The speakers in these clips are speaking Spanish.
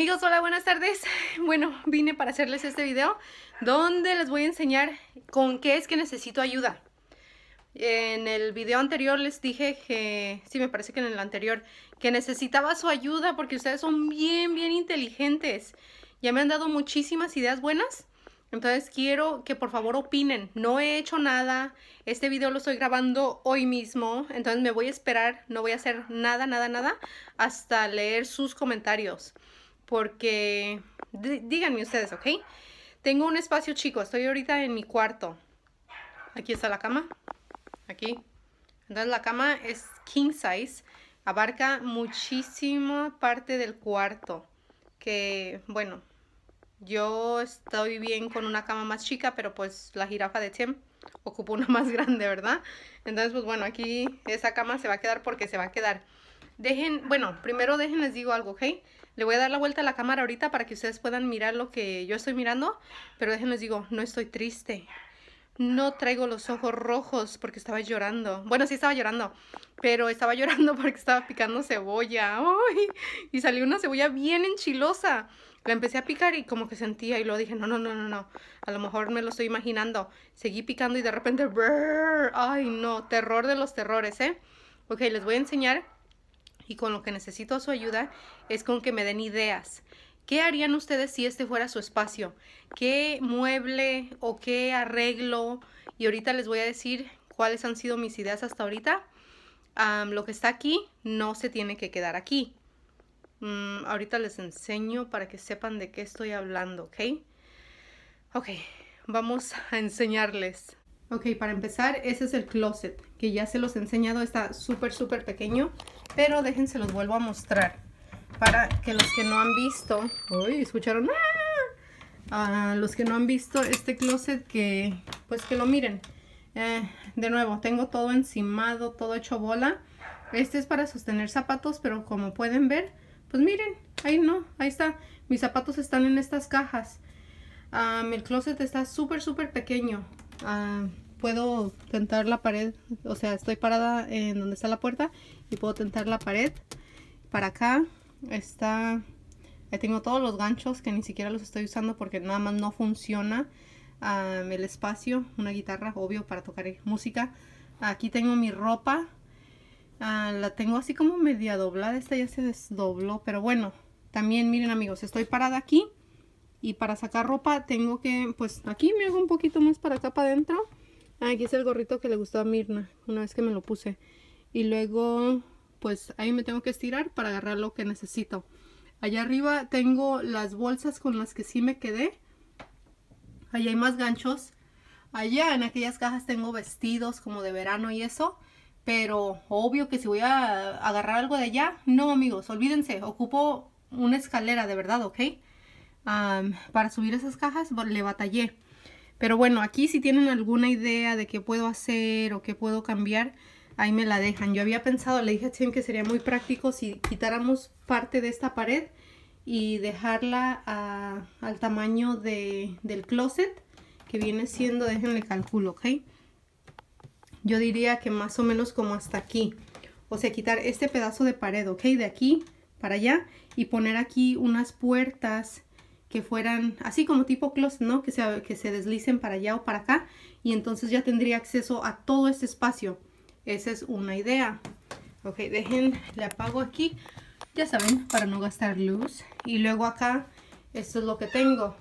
Amigos, hola, buenas tardes. Bueno, vine para hacerles este video donde les voy a enseñar con qué es que necesito ayuda. En el video anterior les dije que, sí, me parece que en el anterior, que necesitaba su ayuda porque ustedes son bien, bien inteligentes. Ya me han dado muchísimas ideas buenas. Entonces quiero que por favor opinen. No he hecho nada. Este video lo estoy grabando hoy mismo. Entonces me voy a esperar. No voy a hacer nada, nada, nada hasta leer sus comentarios porque díganme ustedes, ¿ok? Tengo un espacio chico, estoy ahorita en mi cuarto. Aquí está la cama, aquí. Entonces la cama es king size, abarca muchísima parte del cuarto, que bueno, yo estoy bien con una cama más chica, pero pues la jirafa de Tim ocupa una más grande, ¿verdad? Entonces, pues bueno, aquí esa cama se va a quedar porque se va a quedar. Dejen, bueno, primero déjenles digo algo, ¿ok? Le voy a dar la vuelta a la cámara ahorita para que ustedes puedan mirar lo que yo estoy mirando. Pero déjenles digo, no estoy triste. No traigo los ojos rojos porque estaba llorando. Bueno, sí estaba llorando, pero estaba llorando porque estaba picando cebolla. Y salió una cebolla bien enchilosa. La empecé a picar y como que sentía y luego dije, no, no, no, no, no. A lo mejor me lo estoy imaginando. Seguí picando y de repente, ay no, terror de los terrores, ¿eh? Ok, les voy a enseñar y con lo que necesito su ayuda es con que me den ideas. ¿Qué harían ustedes si este fuera su espacio? ¿Qué mueble o qué arreglo? Y ahorita les voy a decir cuáles han sido mis ideas hasta ahorita. lo que está aquí no se tiene que quedar aquí. Mm, ahorita les enseño para que sepan de qué estoy hablando, ¿ok? Ok, vamos a enseñarles. Ok, para empezar, ese es el closet, que ya se los he enseñado, está súper, súper pequeño, pero déjense los vuelvo a mostrar, para que los que no han visto, uy, escucharon, a ah, los que no han visto este closet, que pues que lo miren. Eh, de nuevo, tengo todo encimado, todo hecho bola. Este es para sostener zapatos, pero como pueden ver, pues miren, ahí no, ahí está. Mis zapatos están en estas cajas. Ah, mi el closet está súper, súper pequeño. Ah, puedo tentar la pared, o sea, estoy parada en donde está la puerta y puedo tentar la pared. Para acá está, tengo todos los ganchos que ni siquiera los estoy usando porque nada más no funciona el espacio, una guitarra, obvio, para tocar música. Aquí tengo mi ropa, ah, la tengo así como media doblada, esta ya se desdobló, pero bueno, también miren amigos, estoy parada aquí. Y para sacar ropa tengo que, pues aquí me hago un poquito más para acá para adentro Ah, aquí es el gorrito que le gustó a Mirna una vez que me lo puse. Y luego, pues ahí me tengo que estirar para agarrar lo que necesito. Allá arriba tengo las bolsas con las que sí me quedé. Allá hay más ganchos. Allá en aquellas cajas tengo vestidos como de verano y eso. Pero obvio que si voy a agarrar algo de allá, no amigos, olvídense, ocupo una escalera de verdad, ¿ok? para subir esas cajas le batallé. Pero bueno, aquí si tienen alguna idea de qué puedo hacer o qué puedo cambiar, ahí me la dejan. Yo había pensado, le dije a Tim que sería muy práctico si quitáramos parte de esta pared y dejarla al tamaño del closet, que viene siendo, déjenle calculo, ¿ok? Yo diría que más o menos como hasta aquí. O sea, quitar este pedazo de pared, ¿ok? De aquí para allá y poner aquí unas puertas que fueran así como tipo closet, ¿no? Que se, que se deslicen para allá o para acá y entonces ya tendría acceso a todo este espacio. Esa es una idea. Ok, dejen, le apago aquí, ya saben, para no gastar luz. Y luego acá, esto es lo que tengo.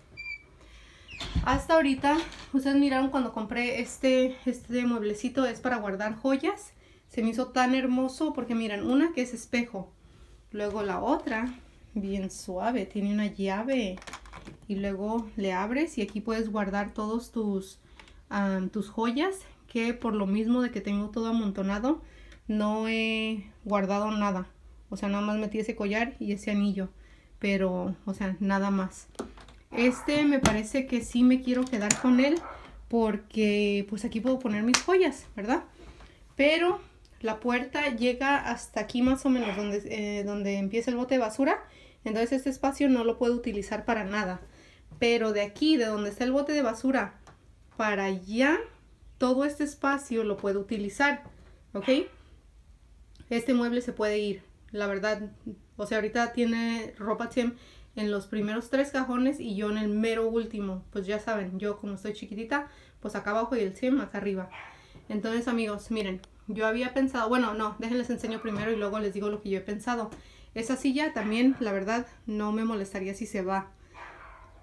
Hasta ahorita, ustedes miraron cuando compré este, este mueblecito, es para guardar joyas. Se me hizo tan hermoso porque miren, una que es espejo. Luego la otra, bien suave, tiene una llave y luego le abres y aquí puedes guardar todos tus, tus joyas que por lo mismo de que tengo todo amontonado no he guardado nada o sea nada más metí ese collar y ese anillo pero o sea nada más este me parece que sí me quiero quedar con él porque pues aquí puedo poner mis joyas verdad pero la puerta llega hasta aquí más o menos donde, eh, donde empieza el bote de basura entonces este espacio no lo puedo utilizar para nada pero de aquí, de donde está el bote de basura, para allá, todo este espacio lo puedo utilizar, ¿ok? Este mueble se puede ir, la verdad. O sea, ahorita tiene ropa Tim en los primeros tres cajones y yo en el mero último. Pues ya saben, yo como estoy chiquitita, pues acá abajo y el Tim más arriba. Entonces, amigos, miren, yo había pensado, bueno, no, déjenles enseño primero y luego les digo lo que yo he pensado. Esa silla también, la verdad, no me molestaría si se va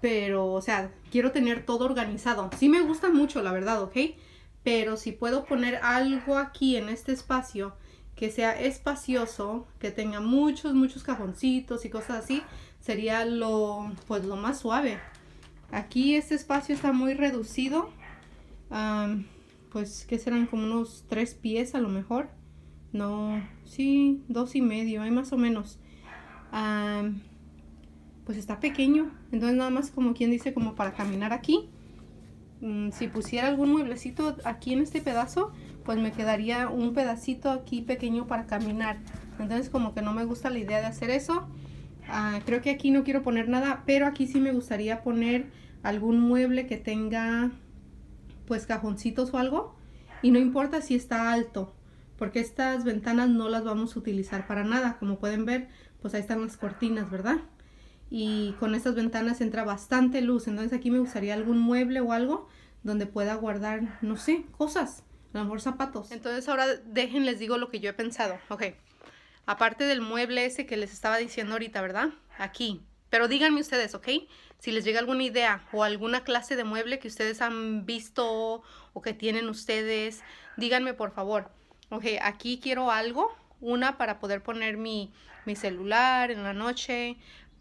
pero, o sea, quiero tener todo organizado. Sí me gusta mucho, la verdad, ¿ok? Pero si puedo poner algo aquí en este espacio que sea espacioso, que tenga muchos, muchos cajoncitos y cosas así, sería lo, pues, lo más suave. Aquí este espacio está muy reducido. pues, que serán? Como unos tres pies a lo mejor. No, sí, dos y medio, hay más o menos pues está pequeño. Entonces nada más como quien dice, como para caminar aquí. Mm, si pusiera algún mueblecito aquí en este pedazo, pues me quedaría un pedacito aquí pequeño para caminar. Entonces como que no me gusta la idea de hacer eso. Ah, creo que aquí no quiero poner nada, pero aquí sí me gustaría poner algún mueble que tenga pues cajoncitos o algo. Y no importa si está alto, porque estas ventanas no las vamos a utilizar para nada. Como pueden ver, pues ahí están las cortinas, ¿verdad? y con estas ventanas entra bastante luz. Entonces aquí me gustaría algún mueble o algo donde pueda guardar, no sé, cosas, a lo mejor zapatos. Entonces ahora dejen, les digo lo que yo he pensado. Ok, aparte del mueble ese que les estaba diciendo ahorita, ¿verdad? Aquí. Pero díganme ustedes, ¿ok? Si les llega alguna idea o alguna clase de mueble que ustedes han visto o que tienen ustedes, díganme por favor. Ok, aquí quiero algo, una para poder poner mi, mi celular en la noche,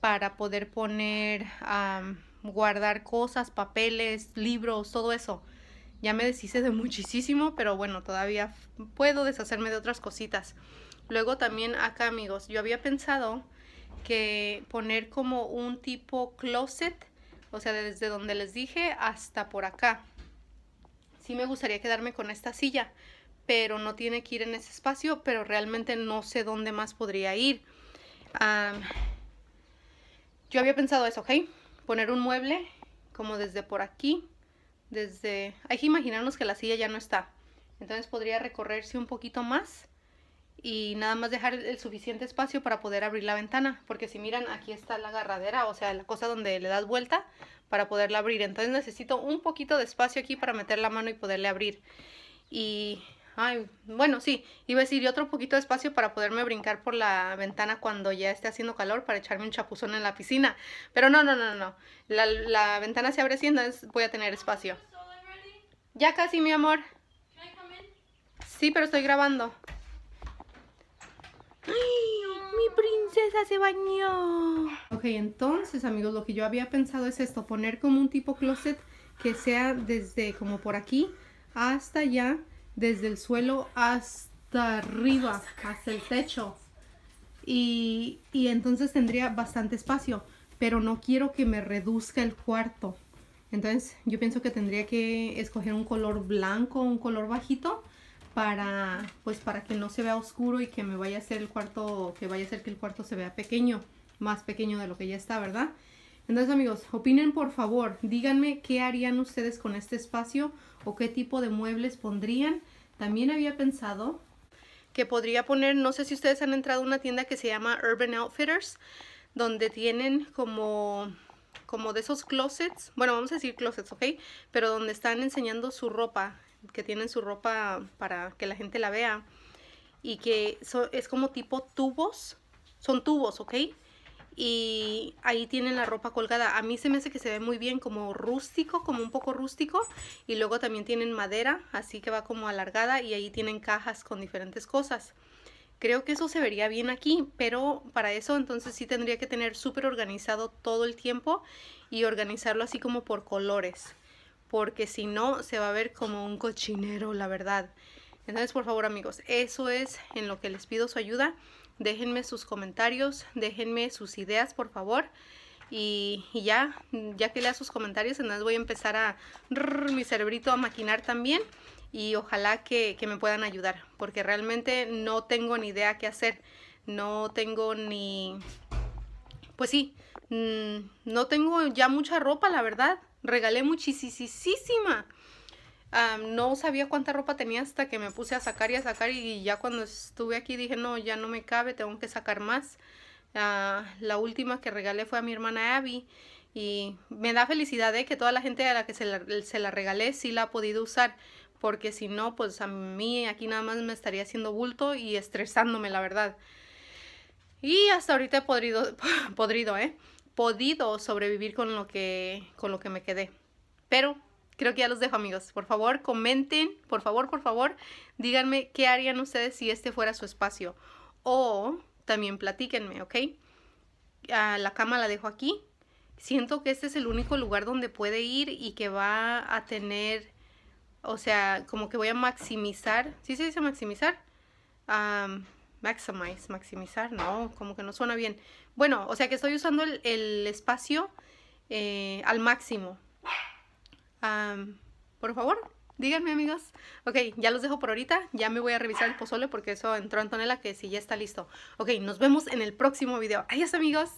para poder poner, a guardar cosas, papeles, libros, todo eso. Ya me deshice de muchísimo, pero bueno, todavía puedo deshacerme de otras cositas. Luego también acá, amigos, yo había pensado que poner como un tipo closet, o sea, desde donde les dije hasta por acá. Sí me gustaría quedarme con esta silla, pero no tiene que ir en ese espacio, pero realmente no sé dónde más podría ir. Yo había pensado eso, ¿ok? Poner un mueble como desde por aquí, desde... Hay que imaginarnos que la silla ya no está. Entonces podría recorrerse un poquito más y nada más dejar el suficiente espacio para poder abrir la ventana. Porque si miran, aquí está la agarradera, o sea, la cosa donde le das vuelta para poderla abrir. Entonces necesito un poquito de espacio aquí para meter la mano y poderle abrir. Y Ay, bueno, sí, iba a decir, otro poquito de espacio para poderme brincar por la ventana cuando ya esté haciendo calor para echarme un chapuzón en la piscina. Pero no, no, no, no. La, la ventana se abre así, voy a tener espacio. Ya casi, mi amor. Sí, pero estoy grabando. ¡Ay, mi princesa se bañó. Ok, entonces, amigos, lo que yo había pensado es esto, poner como un tipo closet que sea desde como por aquí hasta allá desde el suelo hasta arriba, hasta el techo. Y, entonces tendría bastante espacio, pero no quiero que me reduzca el cuarto. Entonces yo pienso que tendría que escoger un color blanco, un color bajito, para, pues para que no se vea oscuro y que me vaya a hacer el cuarto, que vaya a hacer que el cuarto se vea pequeño, más pequeño de lo que ya está, ¿verdad? Entonces amigos, opinen por favor, díganme qué harían ustedes con este espacio o qué tipo de muebles pondrían. También había pensado que podría poner, no sé si ustedes han entrado a una tienda que se llama Urban Outfitters, donde tienen como como de esos closets, bueno, vamos a decir closets, ¿ok? Pero donde están enseñando su ropa, que tienen su ropa para que la gente la vea y que es como tipo tubos, son tubos, ¿ok? y ahí tienen la ropa colgada. A mí se me hace que se ve muy bien como rústico, como un poco rústico y luego también tienen madera, así que va como alargada y ahí tienen cajas con diferentes cosas. Creo que eso se vería bien aquí, pero para eso entonces sí tendría que tener súper organizado todo el tiempo y organizarlo así como por colores, porque si no se va a ver como un cochinero, la verdad. Entonces, por favor amigos, eso es en lo que les pido su ayuda déjenme sus comentarios, déjenme sus ideas, por favor. Y, ya, ya que lea sus comentarios, entonces voy a empezar a mi cerebrito a maquinar también y ojalá que, me puedan ayudar, porque realmente no tengo ni idea qué hacer, no tengo ni, pues sí, mm, no tengo ya mucha ropa, la verdad, regalé muchísima no sabía cuánta ropa tenía hasta que me puse a sacar y a sacar y ya cuando estuve aquí dije no, ya no me cabe, tengo que sacar más. Ah, la última que regalé fue a mi hermana Abby y me da felicidad de ¿eh? que toda la gente a la que se la, regalé sí la ha podido usar porque si no pues a mí aquí nada más me estaría haciendo bulto y estresándome la verdad. Y hasta ahorita he podrido, podrido, ¿eh? Podido sobrevivir con lo que, con lo que me quedé. Pero creo que ya los dejo amigos. Por favor, comenten, por favor, por favor, díganme qué harían ustedes si este fuera su espacio. O también platíquenme, ¿ok? la cama la dejo aquí. Siento que este es el único lugar donde puede ir y que va a tener, o sea, como que voy a maximizar. ¿Sí se dice maximizar? maximize, maximizar, no, como que no suena bien. Bueno, o sea que estoy usando el, espacio eh, al máximo, por favor, díganme amigos. Ok, ya los dejo por ahorita. Ya me voy a revisar el pozole porque eso entró Antonella que si ya está listo. Ok, nos vemos en el próximo video. Adiós amigos.